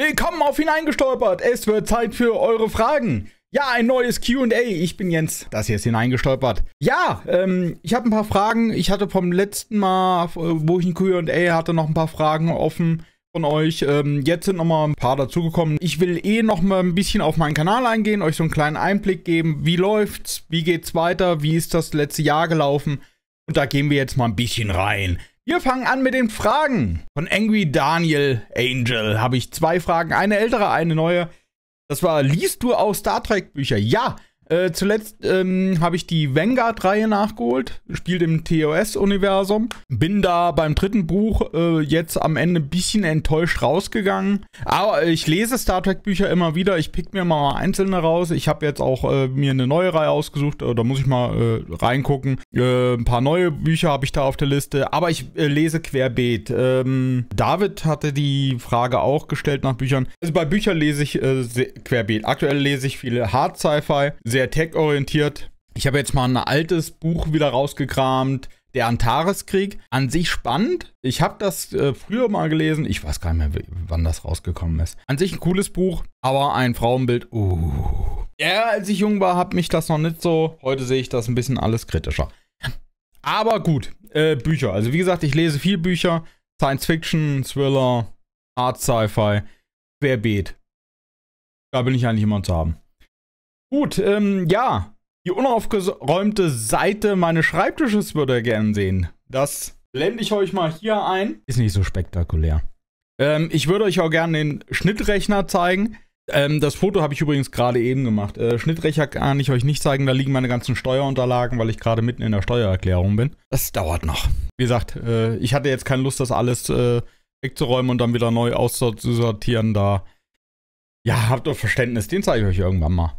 Willkommen auf Hineingestolpert. Es wird Zeit für eure Fragen. Ja, ein neues QA. Ich bin Jens. Das hier ist hineingestolpert. Ja, ähm, ich habe ein paar Fragen. Ich hatte vom letzten Mal, wo ich ein QA hatte, noch ein paar Fragen offen von euch. Ähm, jetzt sind noch mal ein paar dazugekommen. Ich will eh noch mal ein bisschen auf meinen Kanal eingehen, euch so einen kleinen Einblick geben. Wie läuft's? Wie geht's weiter? Wie ist das letzte Jahr gelaufen? Und da gehen wir jetzt mal ein bisschen rein. Wir fangen an mit den Fragen. Von Angry Daniel Angel habe ich zwei Fragen, eine ältere, eine neue. Das war, liest du auch Star Trek Bücher? Ja, äh, zuletzt ähm, habe ich die Vanguard-Reihe nachgeholt, spielt im TOS-Universum. Bin da beim dritten Buch äh, jetzt am Ende ein bisschen enttäuscht rausgegangen. Aber ich lese Star Trek-Bücher immer wieder. Ich pick mir mal einzelne raus. Ich habe jetzt auch äh, mir eine neue Reihe ausgesucht. Äh, da muss ich mal äh, reingucken. Äh, ein paar neue Bücher habe ich da auf der Liste. Aber ich lese querbeet. Ähm, David hatte die Frage auch gestellt nach Büchern. Also bei Büchern lese ich querbeet. Aktuell lese ich viele Hard Sci-Fi, sehr sehr tech-orientiert. Ich habe jetzt mal ein altes Buch wieder rausgekramt, der Antares-Krieg. An sich spannend. Ich habe das äh, früher mal gelesen. Ich weiß gar nicht mehr, wann das rausgekommen ist. An sich ein cooles Buch, aber ein Frauenbild. Uh. Ja, als ich jung war, habe mich das noch nicht so. Heute sehe ich das ein bisschen alles kritischer. Aber gut, äh, Bücher. Also wie gesagt, ich lese viel Bücher. Science Fiction, Thriller, Art Sci-Fi, querbeet. Da bin ich eigentlich immer zu haben. Gut, ähm, ja. Die unaufgeräumte Seite meines Schreibtisches würde ihr gerne sehen. Das blende ich euch mal hier ein. Ist nicht so spektakulär. Ähm, ich würde euch auch gerne den Schnittrechner zeigen. Ähm, das Foto habe ich übrigens gerade eben gemacht. Äh, Schnittrechner kann ich euch nicht zeigen, da liegen meine ganzen Steuerunterlagen, weil ich gerade mitten in der Steuererklärung bin. Das dauert noch. Wie gesagt, äh, ich hatte jetzt keine Lust, das alles äh, wegzuräumen und dann wieder neu auszusortieren. Da, ja, habt doch Verständnis, den zeige ich euch irgendwann mal.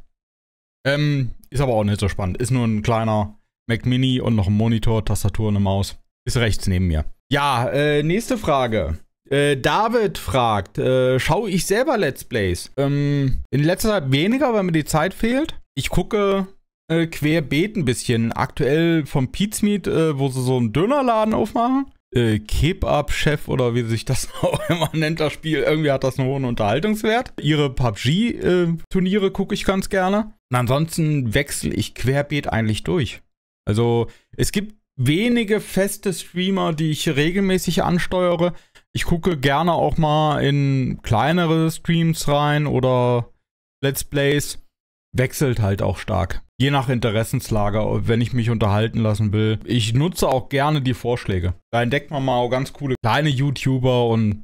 Ähm, ist aber auch nicht so spannend. Ist nur ein kleiner Mac Mini und noch ein Monitor, Tastatur und eine Maus. Ist rechts neben mir. Ja, äh, nächste Frage. Äh, David fragt, äh, schaue ich selber Let's Plays? Ähm, in letzter Zeit weniger, weil mir die Zeit fehlt. Ich gucke äh, querbeet ein bisschen. Aktuell vom Pizza Meat, äh, wo sie so einen Dönerladen aufmachen. Äh, Up chef oder wie sich das auch immer nennt, das Spiel. Irgendwie hat das einen hohen Unterhaltungswert. Ihre PUBG-Turniere äh, gucke ich ganz gerne. Und ansonsten wechsle ich querbeet eigentlich durch. Also es gibt wenige feste Streamer, die ich regelmäßig ansteuere. Ich gucke gerne auch mal in kleinere Streams rein oder Let's Plays. Wechselt halt auch stark. Je nach Interessenslager, wenn ich mich unterhalten lassen will. Ich nutze auch gerne die Vorschläge. Da entdeckt man mal auch ganz coole kleine YouTuber und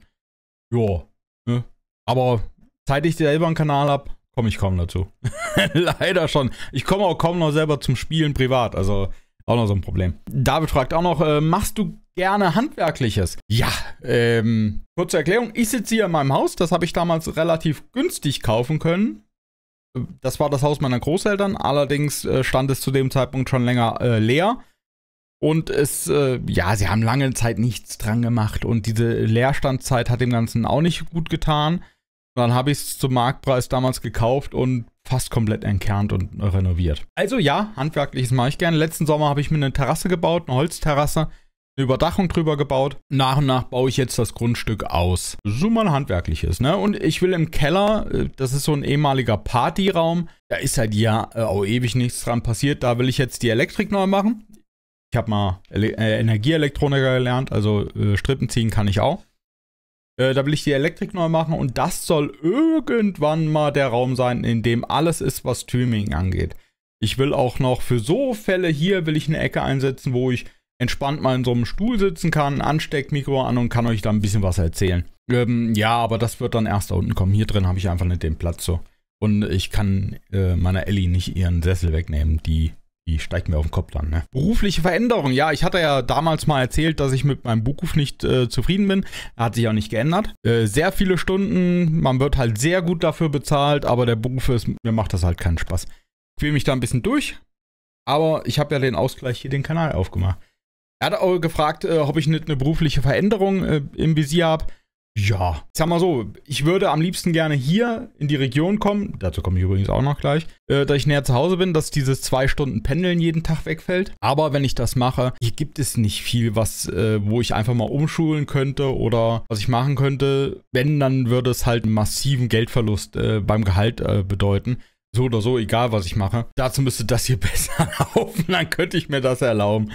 ja. Ne? Aber seit ich selber einen Kanal habe, komme ich kaum dazu. Leider schon. Ich komme auch kaum noch selber zum Spielen privat. Also auch noch so ein Problem. David fragt auch noch, äh, machst du gerne Handwerkliches? Ja, ähm, kurze Erklärung. Ich sitze hier in meinem Haus. Das habe ich damals relativ günstig kaufen können. Das war das Haus meiner Großeltern. Allerdings äh, stand es zu dem Zeitpunkt schon länger äh, leer. Und es, äh, ja, sie haben lange Zeit nichts dran gemacht. Und diese Leerstandzeit hat dem Ganzen auch nicht gut getan. Und dann habe ich es zum Marktpreis damals gekauft und fast komplett entkernt und renoviert. Also ja, handwerkliches mache ich gerne. Letzten Sommer habe ich mir eine Terrasse gebaut, eine Holzterrasse, eine Überdachung drüber gebaut. Nach und nach baue ich jetzt das Grundstück aus. So mal handwerkliches, ne? Und ich will im Keller, äh, das ist so ein ehemaliger Partyraum, da ist halt ja äh, auch ewig nichts dran passiert. Da will ich jetzt die Elektrik neu machen. Ich habe mal Ele äh, Energieelektroniker gelernt, also äh, Strippen ziehen kann ich auch. Äh, da will ich die Elektrik neu machen und das soll irgendwann mal der Raum sein, in dem alles ist, was Streaming angeht. Ich will auch noch für so Fälle hier will ich eine Ecke einsetzen, wo ich entspannt mal in so einem Stuhl sitzen kann, ansteckt Mikro an und kann euch da ein bisschen was erzählen. Ähm, ja, aber das wird dann erst da unten kommen. Hier drin habe ich einfach nicht den Platz so. Und ich kann äh, meiner Ellie nicht ihren Sessel wegnehmen. Die die steigt mir auf den Kopf an. ne? Berufliche Veränderung. Ja, ich hatte ja damals mal erzählt, dass ich mit meinem Beruf nicht äh, zufrieden bin. Hat sich auch nicht geändert. Äh, sehr viele Stunden, man wird halt sehr gut dafür bezahlt, aber der Beruf ist, mir macht das halt keinen Spaß. Ich quäl mich da ein bisschen durch, aber ich habe ja den Ausgleich hier den Kanal aufgemacht. Er hat auch gefragt, äh, ob ich nicht eine berufliche Veränderung äh, im Visier habe ja, ich sag mal so, ich würde am liebsten gerne hier in die Region kommen, dazu komme ich übrigens auch noch gleich, äh, da ich näher zu Hause bin, dass dieses zwei Stunden Pendeln jeden Tag wegfällt. Aber wenn ich das mache, hier gibt es nicht viel, was, äh, wo ich einfach mal umschulen könnte oder was ich machen könnte. Wenn, dann würde es halt einen massiven Geldverlust äh, beim Gehalt äh, bedeuten. So oder so, egal was ich mache. Dazu müsste das hier besser laufen, dann könnte ich mir das erlauben.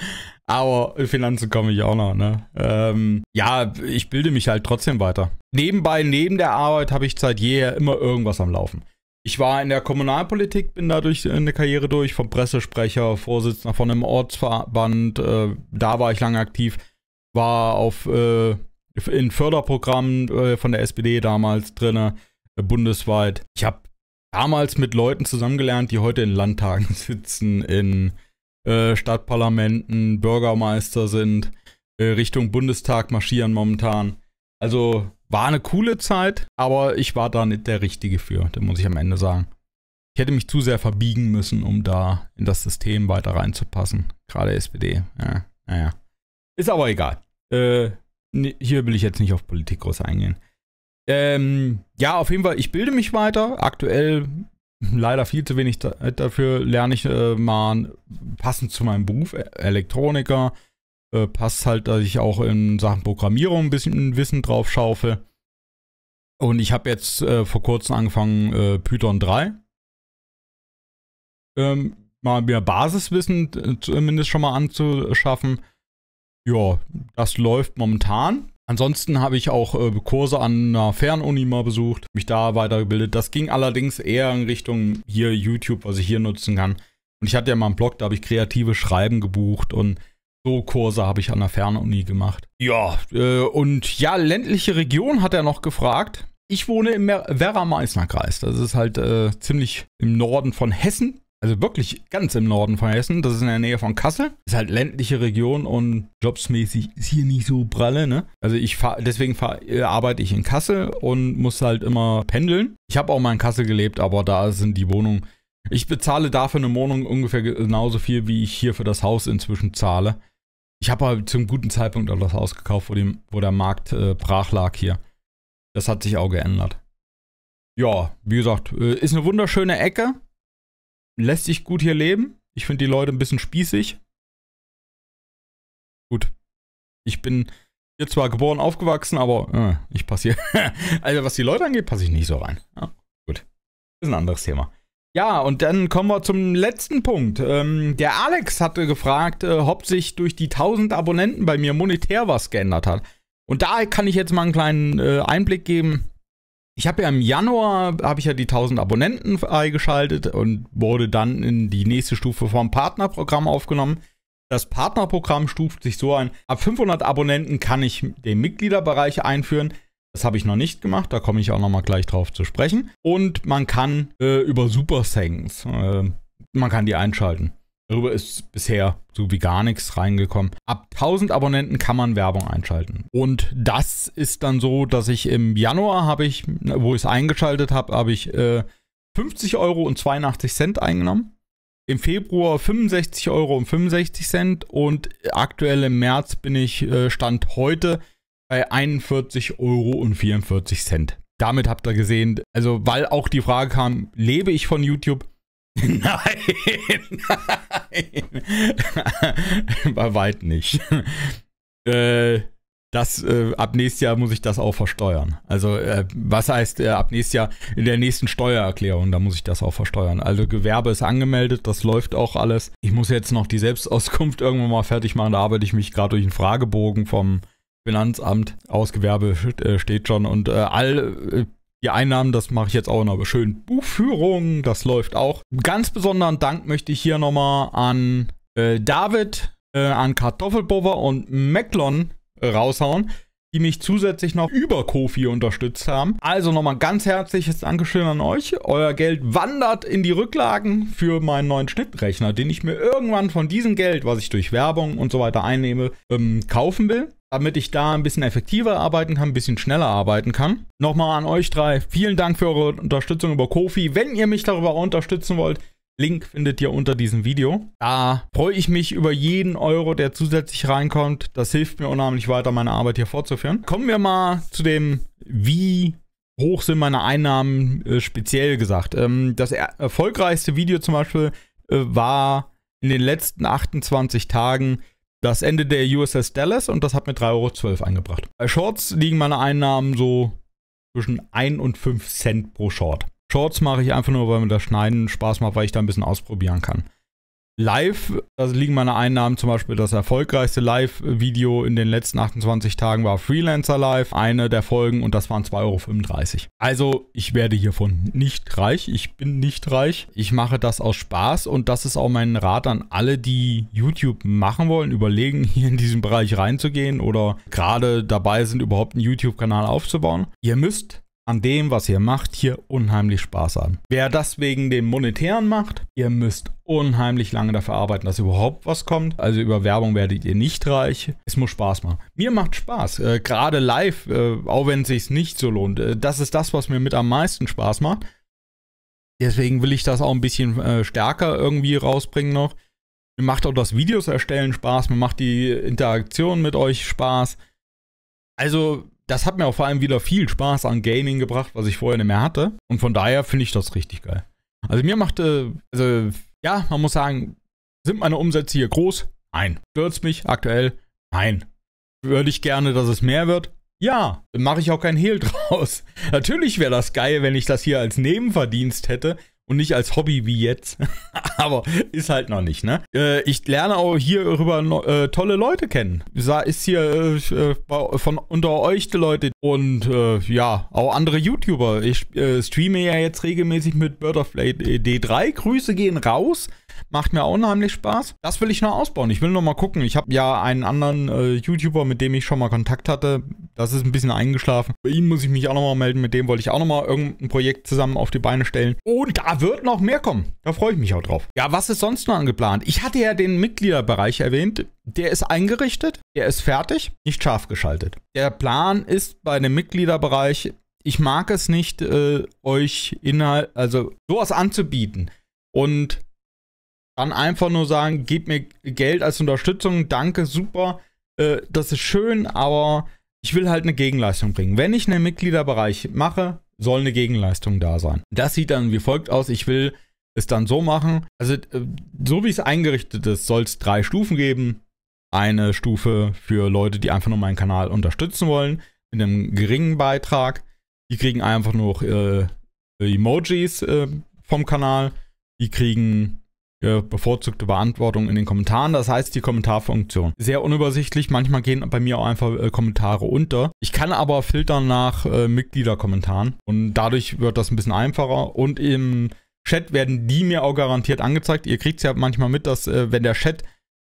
Aber Finanzen komme ich auch noch, ne? Ähm, ja, ich bilde mich halt trotzdem weiter. Nebenbei, neben der Arbeit habe ich seit jeher immer irgendwas am Laufen. Ich war in der Kommunalpolitik, bin dadurch eine Karriere durch, vom Pressesprecher, Vorsitzender von einem Ortsverband, äh, da war ich lange aktiv, war auf äh, in Förderprogrammen äh, von der SPD damals drinne, bundesweit. Ich habe damals mit Leuten zusammengelernt, die heute in Landtagen sitzen, in äh, Stadtparlamenten, Bürgermeister sind, äh, Richtung Bundestag marschieren momentan. Also war eine coole Zeit, aber ich war da nicht der Richtige für, das muss ich am Ende sagen. Ich hätte mich zu sehr verbiegen müssen, um da in das System weiter reinzupassen. Gerade SPD. Ja, naja. Ist aber egal. Äh, hier will ich jetzt nicht auf Politik groß eingehen. Ähm, ja, auf jeden Fall, ich bilde mich weiter. Aktuell leider viel zu wenig dafür. Lerne ich äh, mal passend zu meinem Beruf äh, Elektroniker. Äh, passt halt, dass ich auch in Sachen Programmierung ein bisschen Wissen drauf schaufe. Und ich habe jetzt äh, vor kurzem angefangen, äh, Python 3. Ähm, mal mehr Basiswissen äh, zumindest schon mal anzuschaffen. Ja, das läuft momentan. Ansonsten habe ich auch äh, Kurse an einer Fernuni mal besucht, mich da weitergebildet. Das ging allerdings eher in Richtung hier YouTube, was ich hier nutzen kann. Und ich hatte ja mal einen Blog, da habe ich kreative Schreiben gebucht und so Kurse habe ich an der Fernuni gemacht. Ja, äh, und ja, ländliche Region hat er noch gefragt. Ich wohne im Werra-Meißner-Kreis. Das ist halt äh, ziemlich im Norden von Hessen. Also wirklich ganz im Norden von Hessen. Das ist in der Nähe von Kassel. Ist halt ländliche Region und jobsmäßig ist hier nicht so pralle, ne? Also ich fahre, deswegen fahr, äh, arbeite ich in Kassel und muss halt immer pendeln. Ich habe auch mal in Kassel gelebt, aber da sind die Wohnungen. Ich bezahle dafür eine Wohnung ungefähr genauso viel, wie ich hier für das Haus inzwischen zahle. Ich habe aber zum guten Zeitpunkt auch das Haus gekauft, wo, dem, wo der Markt äh, brach lag hier. Das hat sich auch geändert. Ja, wie gesagt, äh, ist eine wunderschöne Ecke lässt sich gut hier leben. Ich finde die Leute ein bisschen spießig. Gut. Ich bin hier zwar geboren, aufgewachsen, aber äh, ich passe hier. also was die Leute angeht, passe ich nicht so rein. Ja, gut. Ist ein anderes Thema. Ja, und dann kommen wir zum letzten Punkt. Ähm, der Alex hatte äh, gefragt, äh, ob sich durch die 1000 Abonnenten bei mir monetär was geändert hat. Und da kann ich jetzt mal einen kleinen äh, Einblick geben. Ich habe ja im Januar, habe ich ja die 1000 Abonnenten freigeschaltet und wurde dann in die nächste Stufe vom Partnerprogramm aufgenommen. Das Partnerprogramm stuft sich so ein, ab 500 Abonnenten kann ich den Mitgliederbereich einführen. Das habe ich noch nicht gemacht, da komme ich auch nochmal gleich drauf zu sprechen. Und man kann äh, über Super Sangs, äh, man kann die einschalten. Darüber ist bisher so wie gar nichts reingekommen. Ab 1000 Abonnenten kann man Werbung einschalten. Und das ist dann so, dass ich im Januar habe ich, wo ich es eingeschaltet habe, habe ich äh, 50 Euro und 82 Cent eingenommen. Im Februar 65 Euro und 65 Cent. Und aktuell im März bin ich, äh, Stand heute, bei 41 Euro und 44 Cent. Damit habt ihr gesehen, also weil auch die Frage kam, lebe ich von YouTube? Nein, nein. Bei weit nicht. Äh, das, äh, ab nächstes Jahr muss ich das auch versteuern. Also, äh, was heißt äh, ab nächstes Jahr in der nächsten Steuererklärung, da muss ich das auch versteuern. Also, Gewerbe ist angemeldet, das läuft auch alles. Ich muss jetzt noch die Selbstauskunft irgendwann mal fertig machen. Da arbeite ich mich gerade durch einen Fragebogen vom Finanzamt aus Gewerbe äh, steht schon und äh, all die Einnahmen, das mache ich jetzt auch noch, aber schön Buchführung, das läuft auch. Ganz besonderen Dank möchte ich hier nochmal an äh, David, äh, an Kartoffelpuffer und Meklon äh, raushauen die mich zusätzlich noch über Kofi unterstützt haben. Also nochmal ganz herzliches Dankeschön an euch. Euer Geld wandert in die Rücklagen für meinen neuen Schnittrechner, den ich mir irgendwann von diesem Geld, was ich durch Werbung und so weiter einnehme, ähm, kaufen will damit ich da ein bisschen effektiver arbeiten kann, ein bisschen schneller arbeiten kann. Nochmal an euch drei, vielen Dank für eure Unterstützung über Kofi. Wenn ihr mich darüber unterstützen wollt, Link findet ihr unter diesem Video. Da freue ich mich über jeden Euro, der zusätzlich reinkommt. Das hilft mir unheimlich weiter, meine Arbeit hier fortzuführen. Kommen wir mal zu dem, wie hoch sind meine Einnahmen äh, speziell gesagt. Ähm, das er erfolgreichste Video zum Beispiel äh, war in den letzten 28 Tagen das Ende der USS Dallas und das hat mir 3,12 Euro eingebracht. Bei Shorts liegen meine Einnahmen so zwischen 1 und 5 Cent pro Short. Shorts mache ich einfach nur, weil mir das Schneiden Spaß macht, weil ich da ein bisschen ausprobieren kann. Live, da also liegen meine Einnahmen zum Beispiel. Das erfolgreichste Live-Video in den letzten 28 Tagen war Freelancer Live, eine der Folgen und das waren 2,35 Euro. Also ich werde hiervon nicht reich. Ich bin nicht reich. Ich mache das aus Spaß und das ist auch mein Rat an alle, die YouTube machen wollen, überlegen, hier in diesen Bereich reinzugehen oder gerade dabei sind, überhaupt einen YouTube-Kanal aufzubauen. Ihr müsst an dem, was ihr macht, hier unheimlich Spaß haben. Wer das wegen dem Monetären macht, ihr müsst unheimlich lange dafür arbeiten, dass überhaupt was kommt. Also über Werbung werdet ihr nicht reich. Es muss Spaß machen. Mir macht Spaß, äh, gerade live, äh, auch wenn es sich nicht so lohnt. Äh, das ist das, was mir mit am meisten Spaß macht. Deswegen will ich das auch ein bisschen äh, stärker irgendwie rausbringen noch. Mir macht auch das Videos erstellen Spaß, mir macht die Interaktion mit euch Spaß. Also das hat mir auch vor allem wieder viel Spaß an Gaming gebracht, was ich vorher nicht mehr hatte. Und von daher finde ich das richtig geil. Also mir machte, also ja, man muss sagen, sind meine Umsätze hier groß? Nein. Stört's mich aktuell? Nein. Würde ich gerne, dass es mehr wird? Ja, dann mache ich auch kein Hehl draus. Natürlich wäre das geil, wenn ich das hier als Nebenverdienst hätte, und nicht als Hobby wie jetzt. Aber ist halt noch nicht, ne? Äh, ich lerne auch hierüber äh, tolle Leute kennen. Ist hier äh, äh von unter euch die Leute und äh, ja, auch andere YouTuber. Ich äh, streame ja jetzt regelmäßig mit Bird of Blade D3. Grüße gehen raus. Macht mir unheimlich Spaß. Das will ich noch ausbauen. Ich will noch mal gucken. Ich habe ja einen anderen äh, YouTuber, mit dem ich schon mal Kontakt hatte. Das ist ein bisschen eingeschlafen. Bei ihm muss ich mich auch noch mal melden. Mit dem wollte ich auch noch mal irgendein Projekt zusammen auf die Beine stellen. Und da wird noch mehr kommen. Da freue ich mich auch drauf. Ja, was ist sonst noch angeplant? Ich hatte ja den Mitgliederbereich erwähnt. Der ist eingerichtet, der ist fertig, nicht scharf geschaltet. Der Plan ist bei dem Mitgliederbereich, ich mag es nicht, äh, euch Inhalt, also sowas anzubieten. Und dann einfach nur sagen, gib mir Geld als Unterstützung, danke, super, äh, das ist schön, aber ich will halt eine Gegenleistung bringen. Wenn ich einen Mitgliederbereich mache, soll eine Gegenleistung da sein. Das sieht dann wie folgt aus, ich will es dann so machen, also äh, so wie es eingerichtet ist, soll es drei Stufen geben. Eine Stufe für Leute, die einfach nur meinen Kanal unterstützen wollen, mit einem geringen Beitrag. Die kriegen einfach nur äh, Emojis äh, vom Kanal. Die kriegen äh, bevorzugte Beantwortung in den Kommentaren. Das heißt die Kommentarfunktion. Sehr unübersichtlich. Manchmal gehen bei mir auch einfach äh, Kommentare unter. Ich kann aber filtern nach äh, Mitgliederkommentaren und dadurch wird das ein bisschen einfacher. Und im Chat werden die mir auch garantiert angezeigt. Ihr kriegt es ja manchmal mit, dass äh, wenn der Chat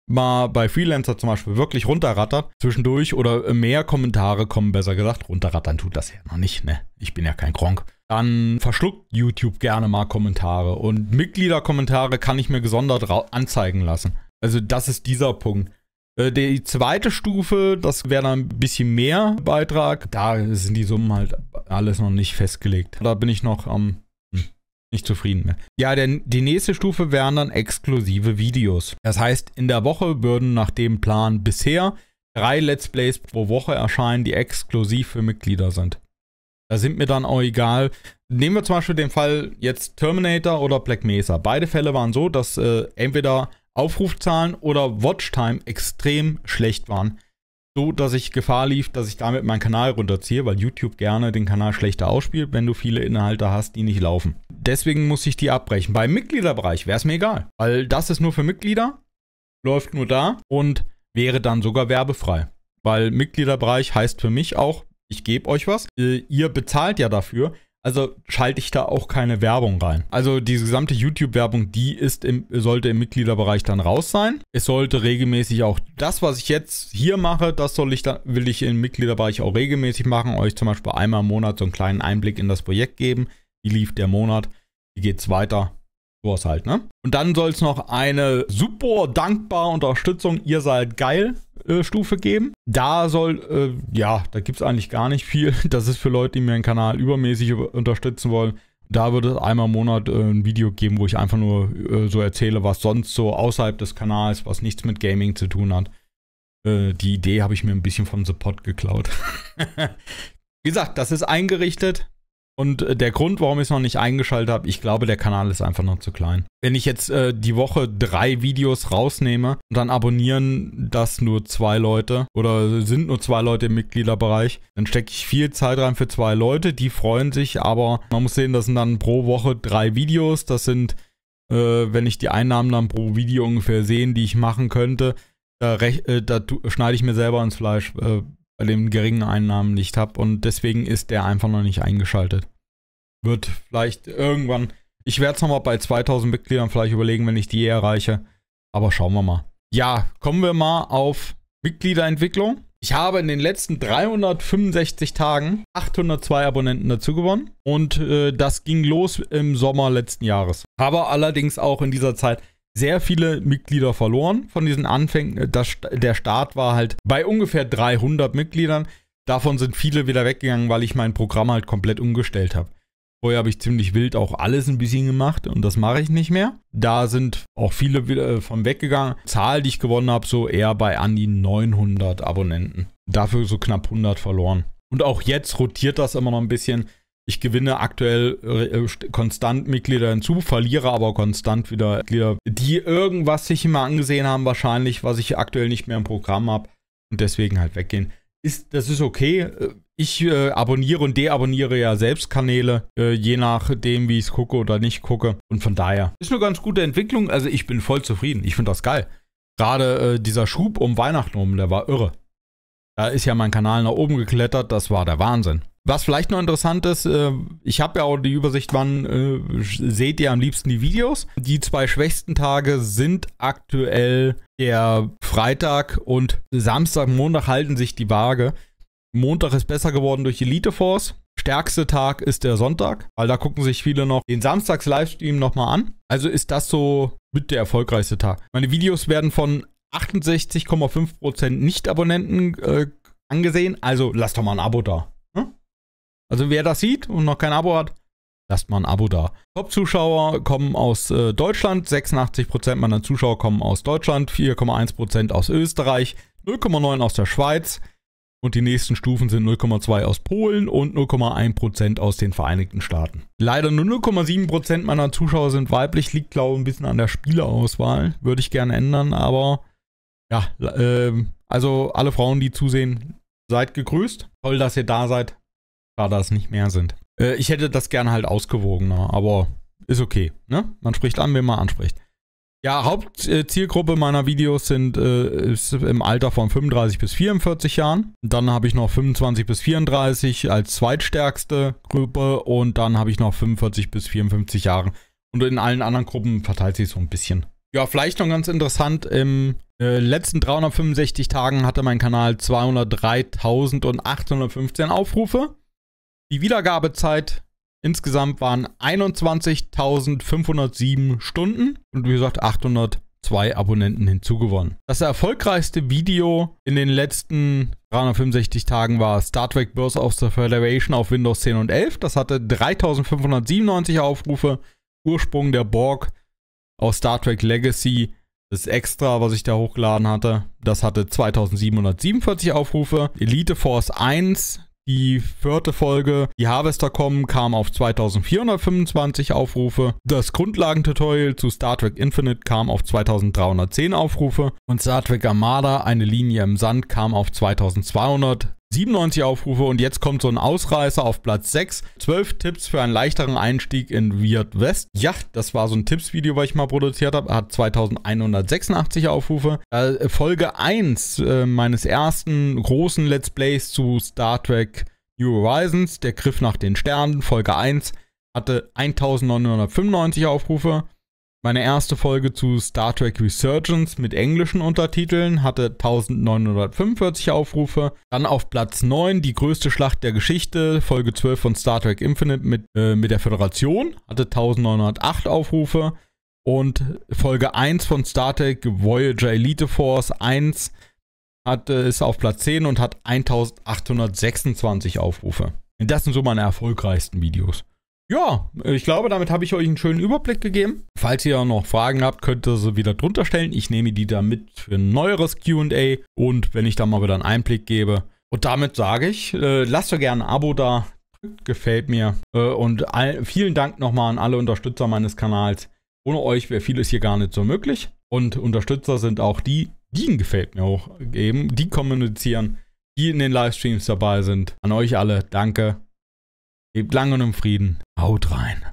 mal bei Freelancer zum Beispiel wirklich runterrattert zwischendurch oder mehr Kommentare kommen, besser gesagt, runterrattern tut das ja noch nicht, ne? Ich bin ja kein Gronk. Dann verschluckt YouTube gerne mal Kommentare und Mitgliederkommentare kann ich mir gesondert anzeigen lassen. Also das ist dieser Punkt. Äh, die zweite Stufe, das wäre dann ein bisschen mehr Beitrag. Da sind die Summen halt alles noch nicht festgelegt. Da bin ich noch am nicht zufrieden mehr. Ja, denn die nächste Stufe wären dann exklusive Videos. Das heißt, in der Woche würden nach dem Plan bisher drei Let's Plays pro Woche erscheinen, die exklusiv für Mitglieder sind. Da sind mir dann auch egal. Nehmen wir zum Beispiel den Fall jetzt Terminator oder Black Mesa. Beide Fälle waren so, dass äh, entweder Aufrufzahlen oder Watchtime extrem schlecht waren. So, dass ich Gefahr lief, dass ich damit meinen Kanal runterziehe, weil YouTube gerne den Kanal schlechter ausspielt, wenn du viele Inhalte hast, die nicht laufen deswegen muss ich die abbrechen. Beim Mitgliederbereich wäre es mir egal, weil das ist nur für Mitglieder, läuft nur da und wäre dann sogar werbefrei. Weil Mitgliederbereich heißt für mich auch, ich gebe euch was, äh, ihr bezahlt ja dafür, also schalte ich da auch keine Werbung rein. Also die gesamte YouTube-Werbung, die ist im, sollte im Mitgliederbereich dann raus sein. Es sollte regelmäßig auch das, was ich jetzt hier mache, das soll ich da, will ich im Mitgliederbereich auch regelmäßig machen. Euch zum Beispiel einmal im Monat so einen kleinen Einblick in das Projekt geben wie lief der Monat, wie geht's weiter, sowas halt, ne? Und dann soll es noch eine super dankbare Unterstützung, ihr seid geil, äh, Stufe geben. Da soll, äh, ja, da gibt es eigentlich gar nicht viel. Das ist für Leute, die mir den Kanal übermäßig unterstützen wollen. Da würde es einmal im Monat äh, ein Video geben, wo ich einfach nur äh, so erzähle, was sonst so außerhalb des Kanals, was nichts mit Gaming zu tun hat. Äh, die Idee habe ich mir ein bisschen vom Support geklaut. Wie gesagt, das ist eingerichtet. Und äh, der Grund, warum ich es noch nicht eingeschaltet habe, ich glaube, der Kanal ist einfach noch zu klein. Wenn ich jetzt äh, die Woche drei Videos rausnehme und dann abonnieren das nur zwei Leute oder sind nur zwei Leute im Mitgliederbereich, dann stecke ich viel Zeit rein für zwei Leute, die freuen sich, aber man muss sehen, das sind dann pro Woche drei Videos, das sind, äh, wenn ich die Einnahmen dann pro Video ungefähr sehen, die ich machen könnte, da, äh, da schneide ich mir selber ins Fleisch. Äh, bei den geringen Einnahmen nicht habe und deswegen ist der einfach noch nicht eingeschaltet. Wird vielleicht irgendwann, ich werde es nochmal bei 2000 Mitgliedern vielleicht überlegen, wenn ich die erreiche, aber schauen wir mal. Ja, kommen wir mal auf Mitgliederentwicklung. Ich habe in den letzten 365 Tagen 802 Abonnenten dazu gewonnen und äh, das ging los im Sommer letzten Jahres. Habe allerdings auch in dieser Zeit sehr viele Mitglieder verloren von diesen Anfängen. Das, der Start war halt bei ungefähr 300 Mitgliedern. Davon sind viele wieder weggegangen, weil ich mein Programm halt komplett umgestellt habe. Vorher habe ich ziemlich wild auch alles ein bisschen gemacht und das mache ich nicht mehr. Da sind auch viele wieder äh, von weggegangen. Zahl, die ich gewonnen habe, so eher bei an die 900 Abonnenten. Dafür so knapp 100 verloren. Und auch jetzt rotiert das immer noch ein bisschen ich gewinne aktuell äh, äh, konstant Mitglieder hinzu, verliere aber konstant wieder Mitglieder, die irgendwas sich immer angesehen haben, wahrscheinlich, was ich aktuell nicht mehr im Programm habe und deswegen halt weggehen. Ist, das ist okay. Äh, ich äh, abonniere und deabonniere ja selbst Kanäle, äh, je nachdem, wie ich es gucke oder nicht gucke. Und von daher ist eine ganz gute Entwicklung. Also ich bin voll zufrieden. Ich finde das geil. Gerade dieser Schub um Weihnachten rum, der war irre. Da ist ja mein Kanal nach oben geklettert. Das war der Wahnsinn. Was vielleicht noch interessant ist, äh, ich habe ja auch die Übersicht, wann äh, seht ihr am liebsten die Videos. Die zwei schwächsten Tage sind aktuell der Freitag und Samstag, Montag halten sich die Waage. Montag ist besser geworden durch Elite Force. Stärkste Tag ist der Sonntag, weil da gucken sich viele noch den Samstags-Livestream nochmal an. Also ist das so mit der erfolgreichste Tag. Meine Videos werden von 68,5% Nicht-Abonnenten äh, angesehen. Also lasst doch mal ein Abo da. Also wer das sieht und noch kein Abo hat, lasst mal ein Abo da. Top-Zuschauer kommen aus äh, Deutschland, 86% meiner Zuschauer kommen aus Deutschland, 4,1% aus Österreich, 0,9% aus der Schweiz und die nächsten Stufen sind 0,2% aus Polen und 0,1% aus den Vereinigten Staaten. Leider nur 0,7% meiner Zuschauer sind weiblich, liegt glaube ich ein bisschen an der Spielerauswahl, würde ich gerne ändern, aber ja, äh, also alle Frauen, die zusehen, seid gegrüßt. Toll, dass ihr da seid da das nicht mehr sind. Äh, ich hätte das gerne halt ausgewogener, aber ist okay. Ne? Man spricht an, wen man anspricht. Ja, Hauptzielgruppe meiner Videos sind äh, im Alter von 35 bis 44 Jahren. Dann habe ich noch 25 bis 34 als zweitstärkste Gruppe und dann habe ich noch 45 bis 54 Jahre. Und in allen anderen Gruppen verteilt sich so ein bisschen. Ja, vielleicht noch ganz interessant, im äh, letzten 365 Tagen hatte mein Kanal 203.815 Aufrufe. Die Wiedergabezeit insgesamt waren 21.507 Stunden und wie gesagt 802 Abonnenten hinzugewonnen. Das erfolgreichste Video in den letzten 365 Tagen war Star Trek Birth of the Federation auf Windows 10 und 11. Das hatte 3.597 Aufrufe. Ursprung der Borg aus Star Trek Legacy das Extra, was ich da hochgeladen hatte, das hatte 2747 Aufrufe. Elite Force 1, die vierte Folge, die Harvester kommen, kam auf 2425 Aufrufe. Das Grundlagentutorial zu Star Trek Infinite kam auf 2310 Aufrufe. Und Star Trek Armada, eine Linie im Sand, kam auf 2200 97 Aufrufe und jetzt kommt so ein Ausreißer auf Platz 6. 12 Tipps für einen leichteren Einstieg in Weird West. Ja, das war so ein Tippsvideo, was ich mal produziert habe. Hat 2186 Aufrufe. Äh, Folge 1 äh, meines ersten großen Let's Plays zu Star Trek New Horizons, der Griff nach den Sternen, Folge 1, hatte 1995 Aufrufe. Meine erste Folge zu Star Trek Resurgence mit englischen Untertiteln hatte 1945 Aufrufe. Dann auf Platz 9 die größte Schlacht der Geschichte, Folge 12 von Star Trek Infinite mit, äh, mit der Föderation, hatte 1908 Aufrufe. Und Folge 1 von Star Trek Voyager Elite Force 1 hatte, äh, ist auf Platz 10 und hat 1826 Aufrufe. Das sind so meine erfolgreichsten Videos. Ja, äh, ich glaube, damit habe ich euch einen schönen Überblick gegeben. Falls ihr noch Fragen habt, könnt ihr sie wieder drunter stellen. Ich nehme die dann mit für ein neueres QA und wenn ich da mal wieder einen Einblick gebe. Und damit sage ich, äh, lasst doch gerne ein Abo da, gefällt mir. Äh, und all, vielen Dank nochmal an alle Unterstützer meines Kanals. Ohne euch wäre vieles hier gar nicht so möglich. Und Unterstützer sind auch die, die ein gefällt mir auch geben, die kommunizieren, die in den Livestreams dabei sind. An euch alle, danke. Lebt lange und im Frieden haut rein